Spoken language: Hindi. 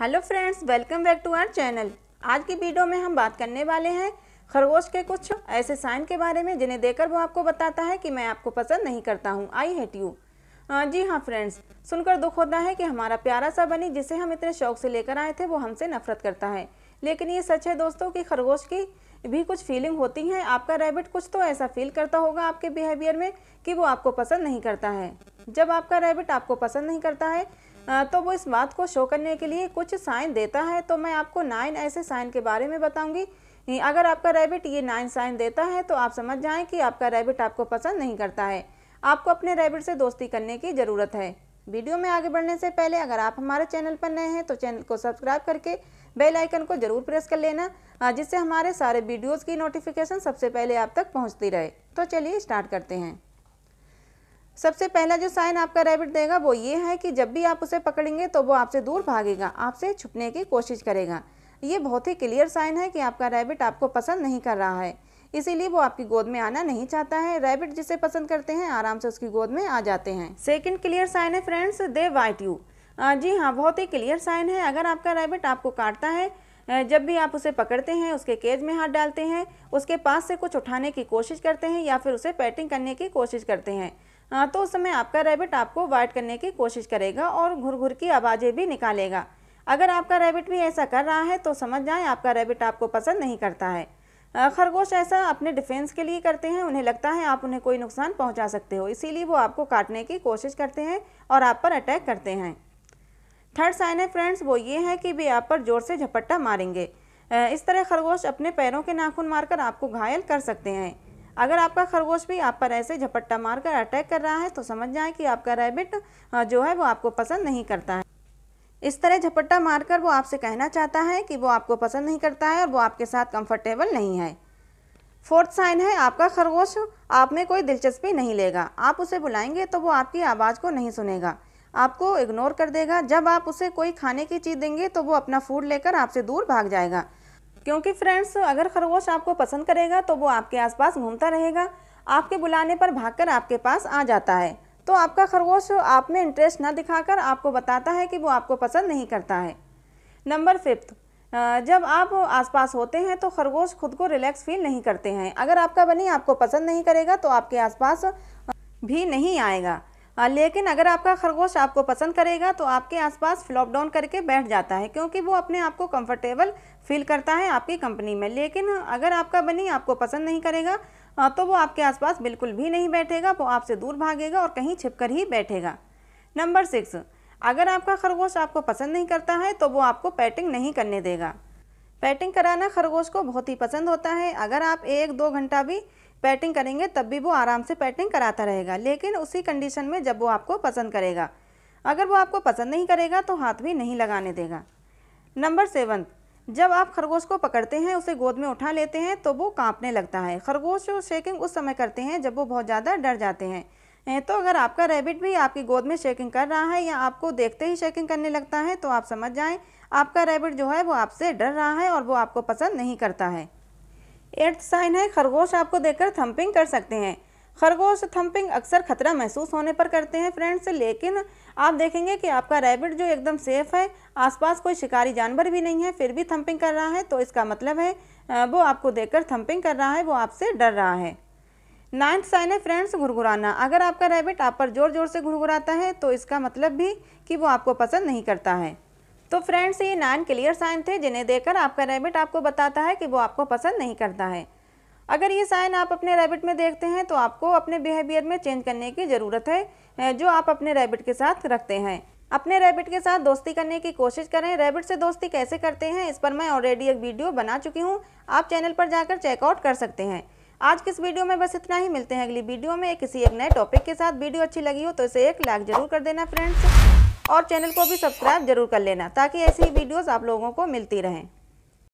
hello friends welcome back to our channel आज की वीडियो में हम बात करने वाले हैं खरगोश के कुछ ऐसे साइन के बारे में जिन्हें देखकर वो आपको बताता है कि मैं आपको पसंद नहीं करता हूँ आई हेट यू जी हाँ फ्रेंड्स सुनकर दुख होता है कि हमारा प्यारा सा बनी जिसे हम इतने शौक से लेकर आए थे वो हमसे नफरत करता है लेकिन ये सच है दोस्तों कि खरगोश की भी कुछ फीलिंग होती हैं आपका रैबिट कुछ तो ऐसा फील करता होगा आपके बिहेवियर में कि वो आपको पसंद नहीं करता है जब आपका रैबिट आपको पसंद नहीं करता है हाँ, तो वो इस बात को शो करने के लिए कुछ साइन देता है तो मैं आपको नाइन ऐसे साइन के बारे में बताऊंगी अगर आपका रैबिट ये नाइन साइन देता है तो आप समझ जाएं कि आपका रैबिट आपको पसंद नहीं करता है आपको अपने रैबिट से दोस्ती करने की ज़रूरत है वीडियो में आगे बढ़ने से पहले अगर आप हमारे चैनल पर नए हैं तो चैनल को सब्सक्राइब करके बेल आइकन को ज़रूर प्रेस कर लेना हाँ, जिससे हमारे सारे वीडियोज़ की नोटिफिकेशन सबसे पहले आप तक पहुँचती रहे तो चलिए स्टार्ट करते हैं सबसे पहला जो साइन आपका रैबिट देगा वो ये है कि जब भी आप उसे पकड़ेंगे तो वो आपसे दूर भागेगा आपसे छुपने की कोशिश करेगा ये बहुत ही क्लियर साइन है कि आपका रैबिट आपको पसंद नहीं कर रहा है इसीलिए वो आपकी गोद में आना नहीं चाहता है रैबिट जिसे पसंद करते हैं आराम से उसकी गोद में आ जाते हैं सेकंड क्लियर साइन है फ्रेंड्स दे वाइट यू जी हाँ बहुत ही क्लियर साइन है अगर आपका रैबिट आपको काटता है जब भी आप उसे पकड़ते हैं उसके केज में हाथ डालते हैं उसके पास से कुछ उठाने की कोशिश करते हैं या फिर उसे पैटिंग करने की कोशिश करते हैं हाँ तो उस समय आपका रैबिट आपको वाइट करने की कोशिश करेगा और घुर घुर की आवाज़ें भी निकालेगा अगर आपका रैबिट भी ऐसा कर रहा है तो समझ जाएं आपका रैबिट आपको पसंद नहीं करता है खरगोश ऐसा अपने डिफेंस के लिए करते हैं उन्हें लगता है आप उन्हें कोई नुकसान पहुंचा सकते हो इसीलिए वो आपको काटने की कोशिश करते हैं और आप पर अटैक करते हैं थर्ड साइन है फ्रेंड्स वो ये है कि वे आप पर जोर से झपट्टा मारेंगे इस तरह खरगोश अपने पैरों के नाखून मारकर आपको घायल कर सकते हैं अगर आपका खरगोश भी आप पर ऐसे झपट्टा मारकर अटैक कर रहा है तो समझ जाए कि आपका रैबिट जो है वो आपको पसंद नहीं करता है इस तरह झपट्टा मारकर वो आपसे कहना चाहता है कि वो आपको पसंद नहीं करता है और वो आपके साथ कंफर्टेबल नहीं है फोर्थ साइन है आपका खरगोश आप में कोई दिलचस्पी नहीं लेगा आप उसे बुलाएंगे तो वो आपकी आवाज़ को नहीं सुनेगा आपको इग्नोर कर देगा जब आप उसे कोई खाने की चीज़ देंगे तो वो अपना फूड लेकर आपसे दूर भाग जाएगा क्योंकि फ्रेंड्स अगर खरगोश आपको पसंद करेगा तो वो आपके आसपास घूमता रहेगा आपके बुलाने पर भागकर आपके पास आ जाता है तो आपका खरगोश आप में इंटरेस्ट ना दिखाकर आपको बताता है कि वो आपको पसंद नहीं करता है नंबर फिफ्थ जब आप आसपास होते हैं तो खरगोश खुद को रिलैक्स फील नहीं करते हैं अगर आपका बनी आपको पसंद नहीं करेगा तो आपके आसपास भी नहीं आएगा हाँ, लेकिन अगर आपका खरगोश आपको पसंद करेगा तो आपके आसपास फ्लॉप डाउन करके बैठ जाता है क्योंकि वो अपने आप को कंफर्टेबल फील करता है आपकी कंपनी में लेकिन अगर आपका बनी आपको पसंद नहीं करेगा हाँ, तो वो आपके आसपास बिल्कुल भी नहीं बैठेगा वो आपसे दूर भागेगा और कहीं छिप ही बैठेगा नंबर सिक्स अगर आपका खरगोश आपको पसंद नहीं करता है तो वो आपको पैटिंग नहीं करने देगा पैटिंग कराना खरगोश को बहुत ही पसंद होता है अगर आप एक दो घंटा भी पैटिंग करेंगे तब भी वो आराम से पैटिंग कराता रहेगा लेकिन उसी कंडीशन में जब वो आपको पसंद करेगा अगर वो आपको पसंद नहीं करेगा तो हाथ भी नहीं लगाने देगा नंबर सेवन जब आप खरगोश को पकड़ते हैं उसे गोद में उठा लेते हैं तो वो कांपने लगता है खरगोश शेकिंग उस समय करते हैं जब वो बहुत ज़्यादा डर जाते हैं तो अगर आपका रैबिट भी आपकी गोद में शेकिंग कर रहा है या आपको देखते ही शेकिंग करने लगता है तो आप समझ जाएं आपका रैबिट जो है वो आपसे डर रहा है और वो आपको पसंद नहीं करता है एर्थ साइन है खरगोश आपको देखकर थम्पिंग कर सकते हैं खरगोश थम्पिंग अक्सर खतरा महसूस होने पर करते हैं फ्रेंड्स लेकिन आप देखेंगे कि आपका रैबिट जो एकदम सेफ है आसपास कोई शिकारी जानवर भी नहीं है फिर भी थम्पिंग कर रहा है तो इसका मतलब है वो आपको देखकर थम्पिंग कर रहा है वो आपसे डर रहा है नाइन्थ साइन है फ्रेंड्स घुरघुराना अगर आपका रैबिट आप पर जोर जोर से घुरघुराता है तो इसका मतलब भी कि वो आपको पसंद नहीं करता है तो फ्रेंड्स ये नाइन क्लियर साइन थे जिन्हें देखकर आपका रैबिट आपको बताता है कि वो आपको पसंद नहीं करता है अगर ये साइन आप अपने रैबिट में देखते हैं तो आपको अपने बिहेवियर में चेंज करने की ज़रूरत है जो आप अपने रैबिट के साथ रखते हैं अपने रैबिट के साथ दोस्ती करने की कोशिश करें रैबिट से दोस्ती कैसे करते हैं इस पर मैं ऑलरेडी एक वीडियो बना चुकी हूँ आप चैनल पर जाकर चेकआउट कर सकते हैं आज किस वीडियो में बस इतना ही मिलते हैं अगली वीडियो में किसी एक नए टॉपिक के साथ वीडियो अच्छी लगी हो तो इसे एक लाइक जरूर कर देना फ्रेंड्स और चैनल को भी सब्सक्राइब जरूर कर लेना ताकि ऐसी वीडियोज़ आप लोगों को मिलती रहें